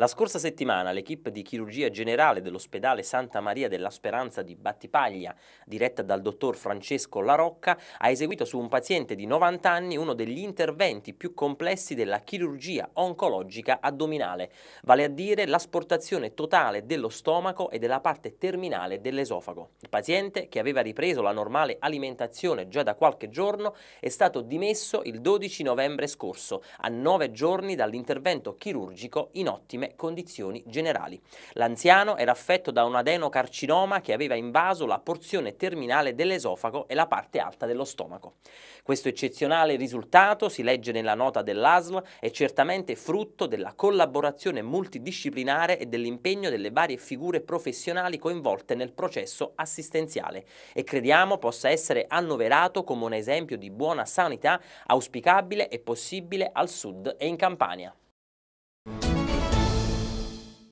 La scorsa settimana l'equipe di chirurgia generale dell'ospedale Santa Maria della Speranza di Battipaglia, diretta dal dottor Francesco Larocca, ha eseguito su un paziente di 90 anni uno degli interventi più complessi della chirurgia oncologica addominale, vale a dire l'asportazione totale dello stomaco e della parte terminale dell'esofago. Il paziente, che aveva ripreso la normale alimentazione già da qualche giorno, è stato dimesso il 12 novembre scorso, a nove giorni dall'intervento chirurgico in ottime condizioni generali. L'anziano era affetto da un adenocarcinoma che aveva invaso la porzione terminale dell'esofago e la parte alta dello stomaco. Questo eccezionale risultato, si legge nella nota dell'ASL, è certamente frutto della collaborazione multidisciplinare e dell'impegno delle varie figure professionali coinvolte nel processo assistenziale e crediamo possa essere annoverato come un esempio di buona sanità auspicabile e possibile al sud e in Campania.